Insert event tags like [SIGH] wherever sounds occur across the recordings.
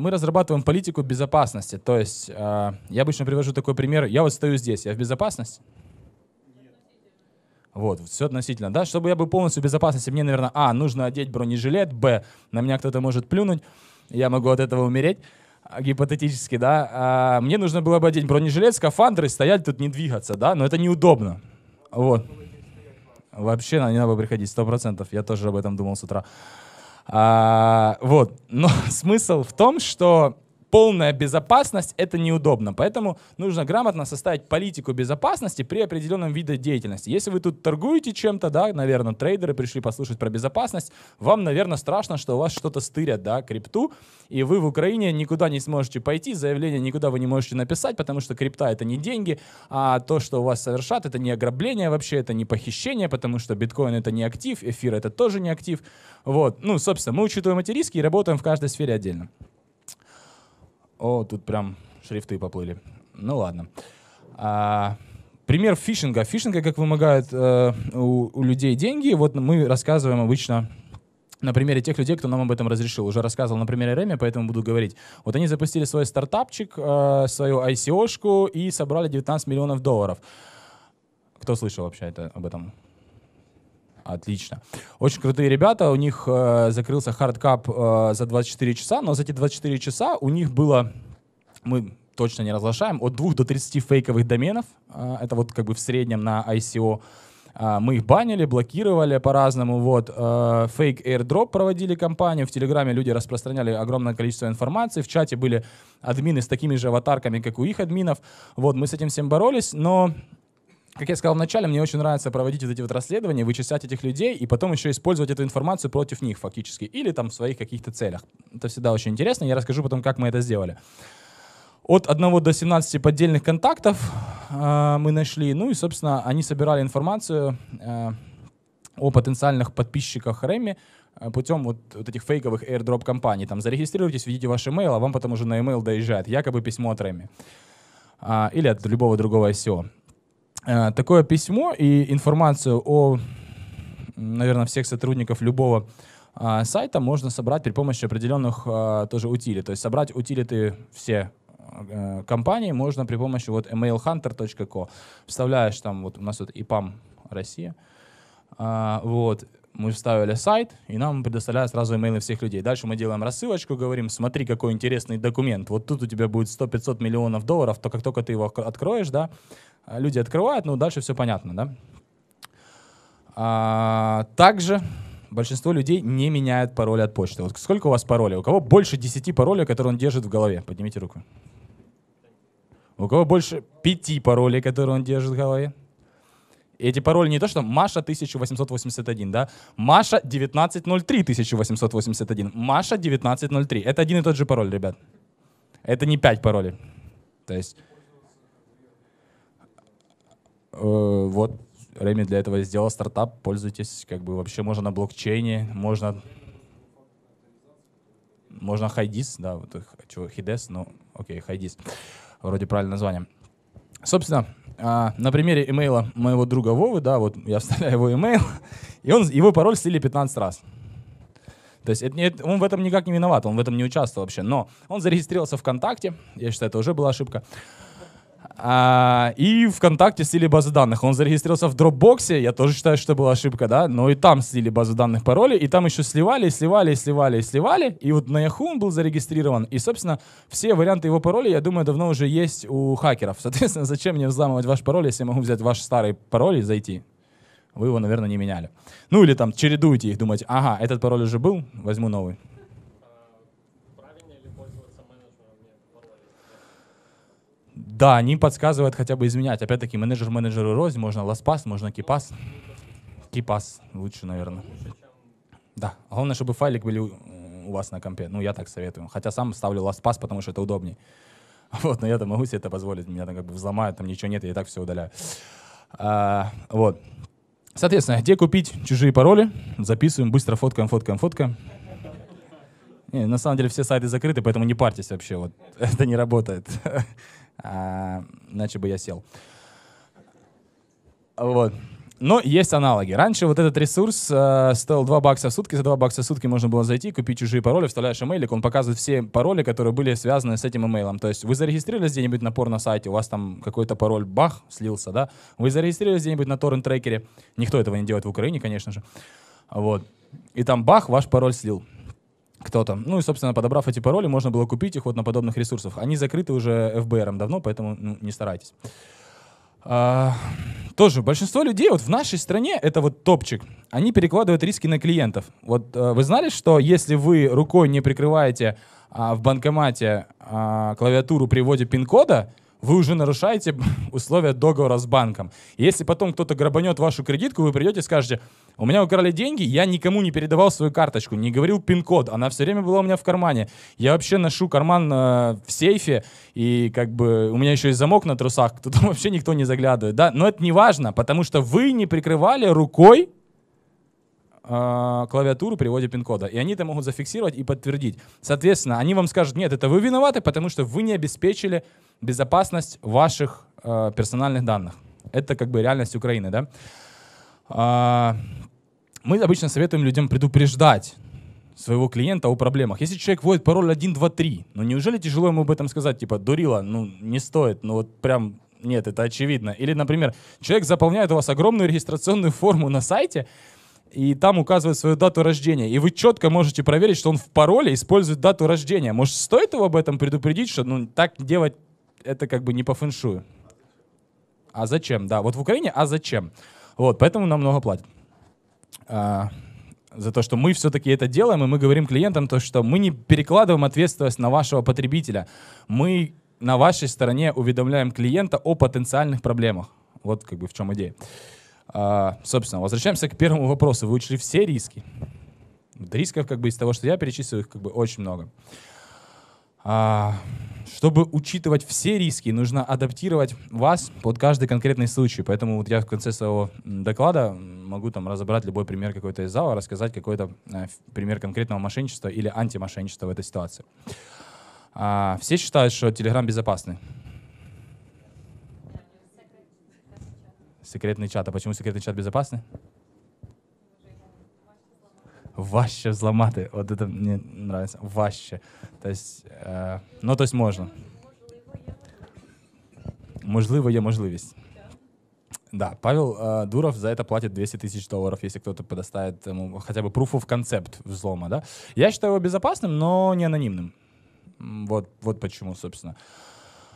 мы разрабатываем политику безопасности. То есть э, я обычно привожу такой пример. Я вот стою здесь, я в безопасности? Вот, все относительно, да? Чтобы я был полностью в безопасности, мне, наверное, а, нужно одеть бронежилет, б, на меня кто-то может плюнуть, я могу от этого умереть, а, гипотетически, да? А, мне нужно было бы одеть бронежилет, скафандры, стоять тут, не двигаться, да? Но это неудобно. Вот. Вообще, на не надо бы приходить, сто процентов. Я тоже об этом думал с утра. А, вот. Но [LAUGHS] смысл в том, что полная безопасность — это неудобно. Поэтому нужно грамотно составить политику безопасности при определенном виде деятельности. Если вы тут торгуете чем-то, да, наверное, трейдеры пришли послушать про безопасность, вам, наверное, страшно, что у вас что-то стырят, да, крипту, и вы в Украине никуда не сможете пойти, заявление никуда вы не можете написать, потому что крипта — это не деньги, а то, что у вас совершат, это не ограбление вообще, это не похищение, потому что биткоин — это не актив, эфир — это тоже не актив. Вот, ну, собственно, мы учитываем эти риски и работаем в каждой сфере отдельно. О, тут прям шрифты поплыли. Ну ладно. А, пример фишинга. Фишинга, как вымогают э, у, у людей деньги. Вот мы рассказываем обычно на примере тех людей, кто нам об этом разрешил. Уже рассказывал на примере Реми, поэтому буду говорить. Вот они запустили свой стартапчик, э, свою ICO-шку и собрали 19 миллионов долларов. Кто слышал вообще это, об этом? Отлично. Очень крутые ребята. У них э, закрылся хардкап э, за 24 часа, но за эти 24 часа у них было... Мы точно не разглашаем, от 2 до 30 фейковых доменов. Э, это вот как бы в среднем на ICO. Э, мы их банили, блокировали по-разному. Вот э, фейк airdrop проводили компанию. В Телеграме люди распространяли огромное количество информации. В чате были админы с такими же аватарками, как у их админов. Вот мы с этим всем боролись, но как я сказал вначале, мне очень нравится проводить вот эти вот расследования, вычислять этих людей и потом еще использовать эту информацию против них фактически или там в своих каких-то целях. Это всегда очень интересно. Я расскажу потом, как мы это сделали. От 1 до 17 поддельных контактов э, мы нашли. Ну и, собственно, они собирали информацию э, о потенциальных подписчиках Рэмми путем вот, вот этих фейковых airdrop компаний. Там зарегистрируйтесь, введите ваш email, а вам потом уже на email доезжает якобы письмо от Рэмми а, или от любого другого SEO. Э, такое письмо и информацию о, наверное, всех сотрудников любого а, сайта можно собрать при помощи определенных а, тоже утилит. То есть собрать утилиты все э, компании можно при помощи вот emailhunter.co. Вставляешь там, вот у нас вот ИПАМ Россия, а, вот, мы вставили сайт, и нам предоставляют сразу имейлы всех людей. Дальше мы делаем рассылочку, говорим, смотри, какой интересный документ. Вот тут у тебя будет 100-500 миллионов долларов, то как только ты его откроешь, да, а, люди открывают, ну, дальше все понятно, да. А, также большинство людей не меняет пароль от почты. Вот сколько у вас паролей? У кого больше 10 паролей, которые он держит в голове? Поднимите руку. У кого больше 5 паролей, которые он держит в голове? Эти пароли не то, что Маша 1881, да, Маша 1903 1881, Маша 1903. Это один и тот же пароль, ребят. Это не пять паролей. То есть... Э, вот, Реми для этого сделал стартап, пользуйтесь, как бы вообще можно на блокчейне, можно... Можно хайдис, да, вот хочу хидес, но ну, окей, хайдис. Вроде правильное название. Собственно, а, на примере имейла моего друга Вовы, да, вот я вставляю его имейл, [LAUGHS] и он, его пароль слили 15 раз. То есть это, это, он в этом никак не виноват, он в этом не участвовал вообще. Но он зарегистрировался ВКонтакте, я считаю, это уже была ошибка. А, и ВКонтакте слили базу данных. Он зарегистрировался в Дропбоксе, я тоже считаю, что была ошибка, да, но и там слили базу данных пароли, и там еще сливали, сливали, сливали, сливали, и вот на Yahoo он был зарегистрирован. И, собственно, все варианты его пароля, я думаю, давно уже есть у хакеров. [LAUGHS] Соответственно, зачем мне взламывать ваш пароль, если я могу взять ваш старый пароль и зайти? Вы его, наверное, не меняли. Ну или там чередуете их, думаете, ага, этот пароль уже был, возьму новый. Да, они подсказывают хотя бы изменять. Опять-таки, менеджер менеджеру рознь, можно ласпас, можно кипас. Кипас лучше, наверное. Да, а главное, чтобы файлик были у вас на компе. Ну, я так советую. Хотя сам ставлю ласпас, потому что это удобнее. [LAUGHS] Вот, но я-то могу себе это позволить. Меня там как бы взломают, там ничего нет, я и так все удаляю. А, вот. Соответственно, где купить чужие пароли? Записываем, быстро фоткаем, фоткаем, фоткаем. Не, на самом деле все сайты закрыты, поэтому не парьтесь вообще. Вот. [LAUGHS] Это не работает а, иначе бы я сел. Вот. Но ну, есть аналоги. Раньше вот этот ресурс э, стоил 2 бакса в сутки. За 2 бакса в сутки можно было зайти, купить чужие пароли, вставляешь имейлик, он показывает все пароли, которые были связаны с этим имейлом. То есть вы зарегистрировались где-нибудь на порно-сайте, у вас там какой-то пароль, бах, слился, да? Вы зарегистрировались где-нибудь на торрент-трекере. Никто этого не делает в Украине, конечно же. Вот. И там бах, ваш пароль слил кто-то. Ну и, собственно, подобрав эти пароли, можно было купить их вот на подобных ресурсах. Они закрыты уже ФБРом давно, поэтому ну, не старайтесь. А, тоже большинство людей вот в нашей стране это вот топчик. Они перекладывают риски на клиентов. Вот а, вы знали, что если вы рукой не прикрываете а, в банкомате а, клавиатуру при вводе пин-кода, вы уже нарушаете [LAUGHS] условия договора с банком. если потом кто-то грабанет вашу кредитку, вы придете и скажете, у меня украли деньги, я никому не передавал свою карточку, не говорил пин-код, она все время была у меня в кармане. Я вообще ношу карман э, в сейфе, и как бы у меня еще и замок на трусах, [LAUGHS] Тут вообще никто не заглядывает, да? Но это не важно, потому что вы не прикрывали рукой а, клавиатуру при вводе пин-кода. И они это могут зафиксировать и подтвердить. Соответственно, они вам скажут, нет, это вы виноваты, потому что вы не обеспечили безопасность ваших э, персональных данных. Это как бы реальность Украины, да? Э, мы обычно советуем людям предупреждать своего клиента о проблемах. Если человек вводит пароль 1, 2, 3, ну неужели тяжело ему об этом сказать? Типа, дурила, ну не стоит, ну вот прям нет, это очевидно. Или, например, человек заполняет у вас огромную регистрационную [LAUGHS] форму на сайте, и там указывает свою дату рождения. И вы четко можете проверить, что он в пароле использует дату рождения. Может, стоит его об этом предупредить, что ну, так делать это как бы не по фэншую. А зачем? Да, вот в Украине, а зачем? Вот, поэтому нам много платят. А, за то, что мы все-таки это делаем, и мы говорим клиентам то, что мы не перекладываем ответственность на вашего потребителя. Мы на вашей стороне уведомляем клиента о потенциальных проблемах. Вот как бы в чем идея. А, собственно, возвращаемся к первому вопросу. Вы учли все риски? Рисков как бы из того, что я перечислил, их как бы очень много. А, чтобы учитывать все риски, нужно адаптировать вас под каждый конкретный случай. Поэтому вот я в конце своего доклада могу там разобрать любой пример какой-то из зала, рассказать какой-то э, пример конкретного мошенничества или антимошенничества в этой ситуации. А, все считают, что Telegram безопасный. Секретный чат. А почему секретный чат безопасный? Ваще взломати. Вот это мне нравится. Ваще. То есть, э, ну, то есть можно. Можливо, є можливість. Да, Павел э, Дуров за это платит 200 тысяч долларов, если кто-то подоставит ему хотя бы proof of concept взлома, да. Я считаю его безопасным, но не анонимным. Вот, вот почему, собственно.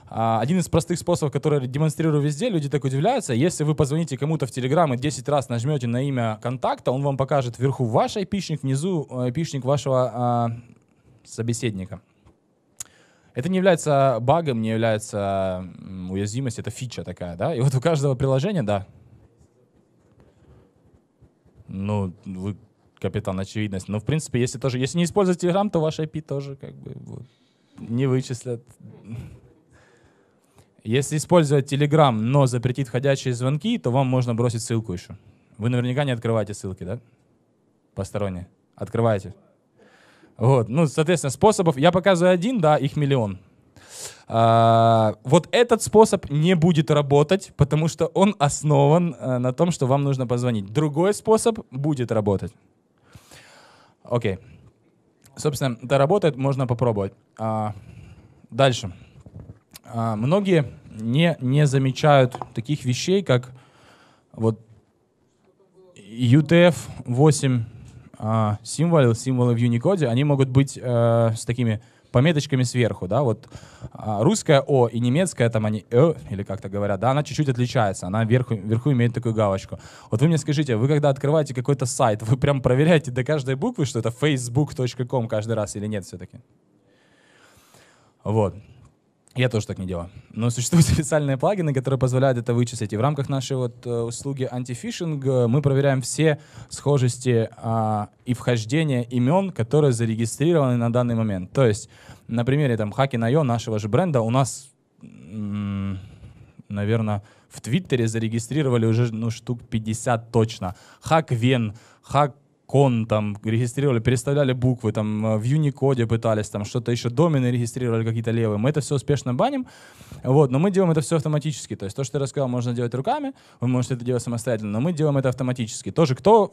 А, один из простых способов, который демонстрирую везде, люди так удивляются. Если вы позвоните кому-то в Телеграм и 10 раз нажмете на имя контакта, он вам покажет вверху ваш айпишник, внизу э, айпишник вашего а, собеседника. Это не является багом, не является уязвимостью, это фича такая, да? И вот у каждого приложения, да. Ну, вы капитан очевидность. Но, в принципе, если тоже, если не использовать Telegram, то ваш IP тоже как бы вот, не вычислят. Если использовать Telegram, но запретит входящие звонки, то вам можно бросить ссылку еще. Вы наверняка не открываете ссылки, да? Посторонние. Открываете. Вот. Ну, соответственно, способов... Я показываю один, да, их миллион. А, вот этот способ не будет работать, потому что он основан э, на том, что вам нужно позвонить. Другой способ будет работать. Окей. Собственно, это работает, можно попробовать. А, дальше. Дальше. А, многие не, не замечают таких вещей, как вот UTF-8 а, символы, символы в Unicode, они могут быть а, с такими пометочками сверху, да, вот а, русская О и немецкая, там они Э, или как-то говорят, да, она чуть-чуть отличается, она вверху, вверху имеет такую галочку. Вот вы мне скажите, вы когда открываете какой-то сайт, вы прям проверяете до каждой буквы, что это facebook.com каждый раз или нет все-таки? Вот. Я тоже так не делаю. Но существуют [LAUGHS] специальные плагины, которые позволяют это вычислить. И в рамках нашей вот э, услуги антифишинг э, мы проверяем все схожести а, и вхождения имен, которые зарегистрированы на данный момент. То есть на примере там Хаки Найо нашего же бренда у нас, м -м, наверное, в Твиттере зарегистрировали уже ну, штук 50 точно. Хак Вен, Хак кон, там, регистрировали, переставляли буквы, там, э, в Unicode пытались, там, что-то еще, домены регистрировали какие-то левые. Мы это все успешно баним, вот, но мы делаем это все автоматически. То есть то, что я рассказал, можно делать руками, вы можете это делать самостоятельно, но мы делаем это автоматически. Тоже кто,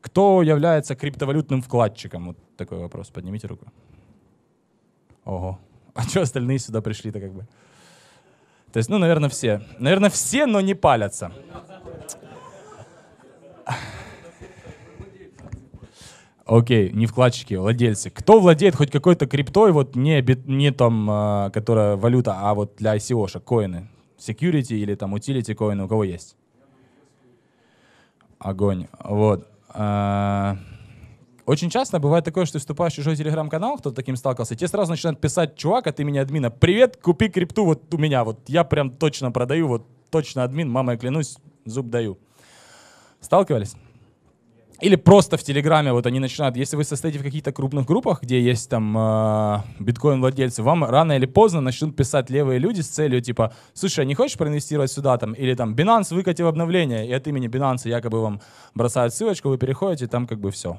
кто является криптовалютным вкладчиком? Вот такой вопрос, поднимите руку. Ого. А что остальные сюда пришли-то как бы? То есть, ну, наверное, все. Наверное, все, но не палятся. Окей, не вкладчики, а владельцы. Кто владеет хоть какой-то криптой, вот не, не там, а, которая валюта, а вот для ICO-шек, коины? Security или там utility коины, у кого есть? Огонь. Вот. А, очень часто бывает такое, что вступаешь в чужой телеграм-канал, кто-то таким сталкивался, тебе сразу начинают писать, чувак, а ты меня админа, привет, купи крипту вот у меня, вот я прям точно продаю, вот точно админ, мама, я клянусь, зуб даю. Сталкивались? Или просто в Телеграме вот они начинают. Если вы состоите в каких-то крупных группах, где есть там э, биткоин-владельцы, вам рано или поздно начнут писать левые люди с целью типа, слушай, а не хочешь проинвестировать сюда там? Или там Binance выкатил обновление, и от имени Binance якобы вам бросают ссылочку, вы переходите, там как бы все.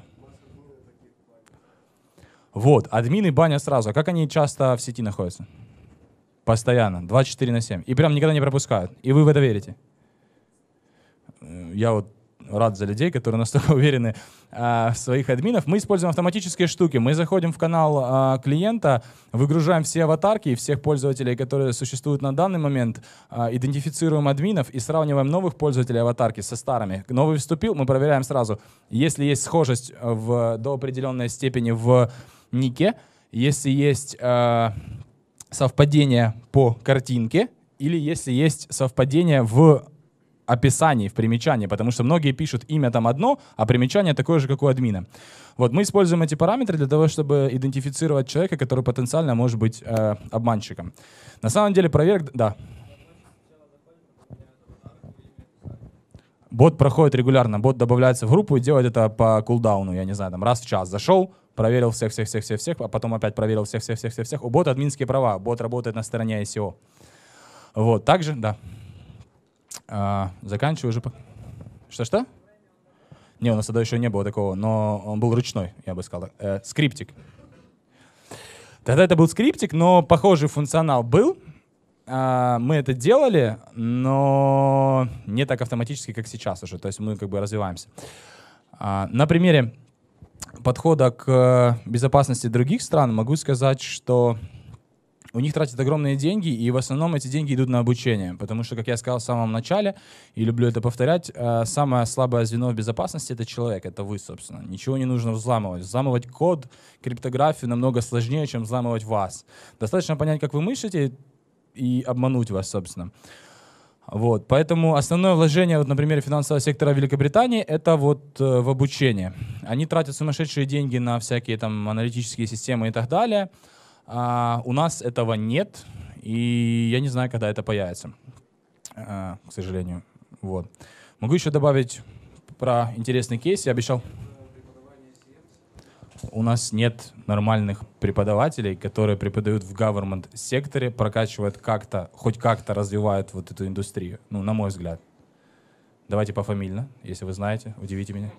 Вот, админы баня сразу. А как они часто в сети находятся? Постоянно, 24 на 7. И прям никогда не пропускают. И вы в это верите? Э, я вот рад за людей, которые настолько [LAUGHS] уверены а, в своих админов. Мы используем автоматические штуки. Мы заходим в канал а, клиента, выгружаем все аватарки и всех пользователей, которые существуют на данный момент, а, идентифицируем админов и сравниваем новых пользователей аватарки со старыми. Новый вступил, мы проверяем сразу, если есть схожесть в, до определенной степени в нике, если есть совпадение по картинке или если есть совпадение в описании, в примечании, потому что многие пишут имя там одно, а примечание такое же, как у админа. Вот мы используем эти параметры для того, чтобы идентифицировать человека, который потенциально может быть э, обманщиком. На самом деле проверок... Да. Бот проходит регулярно, бот добавляется в группу и делает это по кулдауну, я не знаю, там раз в час зашел, проверил всех-всех-всех-всех, всех, а потом опять проверил всех-всех-всех-всех. У бота админские права, бот работает на стороне ICO. Вот, также, да. А, заканчиваю уже... Что-что? Не, у нас тогда еще не было такого, но он был ручной, я бы сказал. Э, скриптик. Тогда это был скриптик, но похожий функционал был. А, мы это делали, но не так автоматически, как сейчас уже. То есть мы как бы развиваемся. А, на примере подхода к э, безопасности других стран могу сказать, что у них тратят огромные деньги, и в основном эти деньги идут на обучение, потому что, как я сказал в самом начале, и люблю это повторять, э, самое слабое звено в безопасности — это человек, это вы, собственно. Ничего не нужно взламывать. Взламывать код, криптографию намного сложнее, чем взламывать вас. Достаточно понять, как вы мыслите, и обмануть вас, собственно. Вот, поэтому основное вложение, вот, например, финансового сектора Великобритании — это вот э, в обучение. Они тратят сумасшедшие деньги на всякие там аналитические системы и так далее — а, у нас этого нет, и я не знаю, когда это появится, а, к сожалению. Вот. Могу еще добавить про интересный кейс. Я обещал. У нас нет нормальных преподавателей, которые преподают в government секторе, прокачивают как-то, хоть как-то развивают вот эту индустрию. Ну, на мой взгляд. Давайте пофамильно, если вы знаете, удивите меня.